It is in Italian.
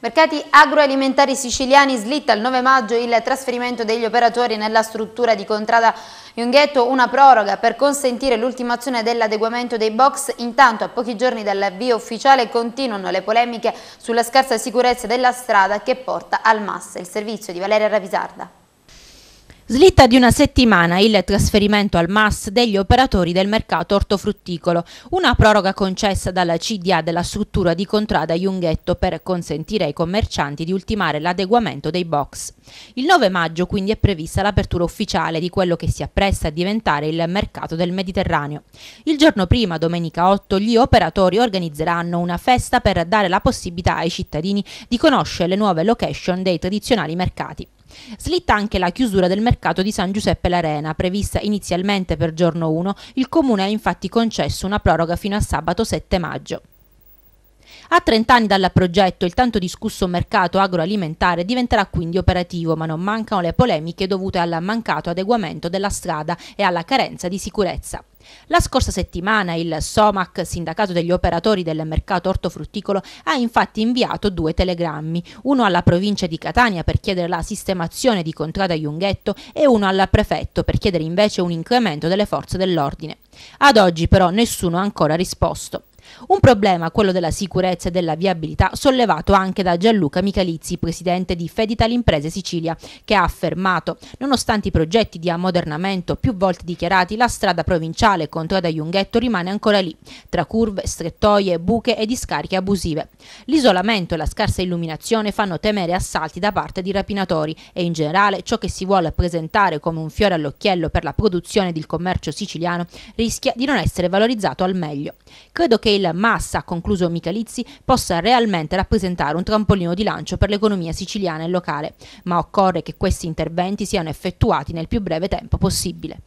Mercati agroalimentari siciliani slitta il 9 maggio il trasferimento degli operatori nella struttura di Contrada Junghetto, una proroga per consentire l'ultimazione dell'adeguamento dei box. Intanto a pochi giorni dall'avvio ufficiale continuano le polemiche sulla scarsa sicurezza della strada che porta al Masse. Il servizio di Valeria Ravisarda. Slitta di una settimana il trasferimento al MAS degli operatori del mercato ortofrutticolo, una proroga concessa dalla CDA della struttura di Contrada Junghetto per consentire ai commercianti di ultimare l'adeguamento dei box. Il 9 maggio quindi è prevista l'apertura ufficiale di quello che si appresta a diventare il mercato del Mediterraneo. Il giorno prima, domenica 8, gli operatori organizzeranno una festa per dare la possibilità ai cittadini di conoscere le nuove location dei tradizionali mercati. Slitta anche la chiusura del mercato di San Giuseppe l'Arena, prevista inizialmente per giorno 1, il comune ha infatti concesso una proroga fino a sabato 7 maggio. A 30 anni dal progetto, il tanto discusso mercato agroalimentare diventerà quindi operativo, ma non mancano le polemiche dovute al mancato adeguamento della strada e alla carenza di sicurezza. La scorsa settimana il SOMAC, sindacato degli operatori del mercato ortofrutticolo, ha infatti inviato due telegrammi, uno alla provincia di Catania per chiedere la sistemazione di Contrada Junghetto e uno al prefetto per chiedere invece un incremento delle forze dell'ordine. Ad oggi però nessuno ha ancora risposto. Un problema, quello della sicurezza e della viabilità, sollevato anche da Gianluca Michalizzi, presidente di Fedital Imprese Sicilia, che ha affermato, nonostante i progetti di ammodernamento più volte dichiarati, la strada provinciale Contrada Junghetto rimane ancora lì, tra curve, strettoie, buche e discariche abusive. L'isolamento e la scarsa illuminazione fanno temere assalti da parte di rapinatori e in generale ciò che si vuole presentare come un fiore all'occhiello per la produzione del commercio siciliano rischia di non essere valorizzato al meglio. Credo che il del Massa, concluso Michalizzi, possa realmente rappresentare un trampolino di lancio per l'economia siciliana e locale, ma occorre che questi interventi siano effettuati nel più breve tempo possibile.